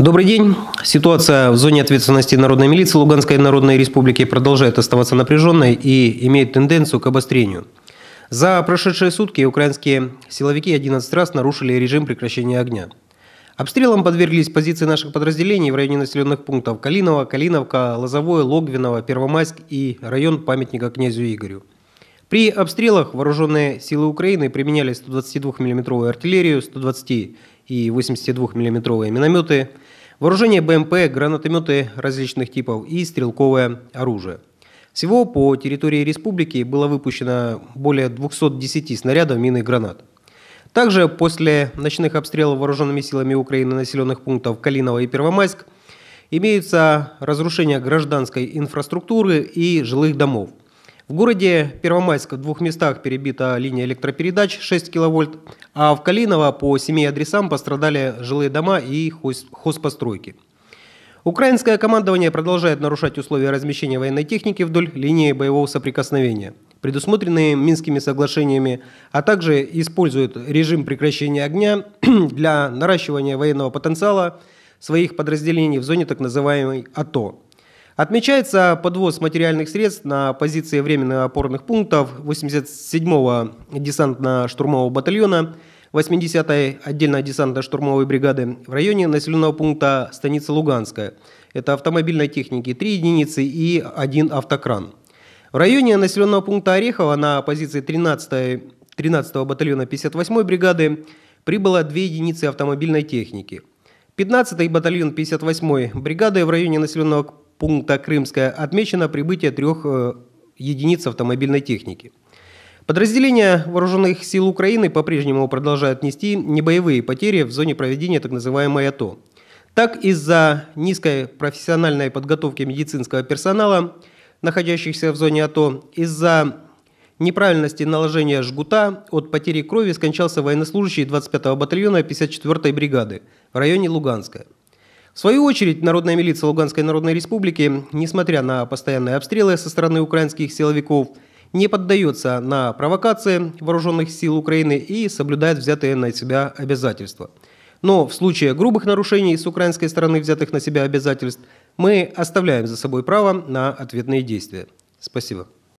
Добрый день. Ситуация в зоне ответственности Народной милиции Луганской Народной Республики продолжает оставаться напряженной и имеет тенденцию к обострению. За прошедшие сутки украинские силовики 11 раз нарушили режим прекращения огня. Обстрелом подверглись позиции наших подразделений в районе населенных пунктов Калинова, Калиновка, Лозовое, Логвиново, Первомайск и район памятника князю Игорю. При обстрелах вооруженные силы Украины применяли 122 миллиметровую артиллерию, 120 и 82 миллиметровые минометы – вооружение БМП, гранатометы различных типов и стрелковое оружие. Всего по территории республики было выпущено более 210 снарядов мин и гранат. Также после ночных обстрелов вооруженными силами Украины населенных пунктов Калинова и Первомайск имеются разрушения гражданской инфраструктуры и жилых домов. В городе Первомайск в двух местах перебита линия электропередач 6 киловольт, а в Калиново по семи адресам пострадали жилые дома и хозпостройки. Украинское командование продолжает нарушать условия размещения военной техники вдоль линии боевого соприкосновения, предусмотренные Минскими соглашениями, а также использует режим прекращения огня для наращивания военного потенциала своих подразделений в зоне так называемой АТО Отмечается подвоз материальных средств на позиции временных опорных пунктов 87-го десантно-штурмового батальона 80-й отдельной десантно-штурмовой бригады в районе населенного пункта Станица Луганская. Это автомобильной техники 3 единицы и 1 автокран. В районе населенного пункта Орехово на позиции 13-го батальона 58-й бригады прибыло 2 единицы автомобильной техники. 15-й батальон 58-й бригады в районе населенного пункта Крымская отмечено прибытие трех э, единиц автомобильной техники. Подразделения вооруженных сил Украины по-прежнему продолжают нести небоевые потери в зоне проведения так называемой АТО. Так, из-за низкой профессиональной подготовки медицинского персонала, находящихся в зоне АТО, из-за неправильности наложения жгута от потери крови скончался военнослужащий 25-го батальона 54-й бригады в районе Луганска – в свою очередь, народная милиция Луганской Народной Республики, несмотря на постоянные обстрелы со стороны украинских силовиков, не поддается на провокации вооруженных сил Украины и соблюдает взятые на себя обязательства. Но в случае грубых нарушений с украинской стороны взятых на себя обязательств, мы оставляем за собой право на ответные действия. Спасибо.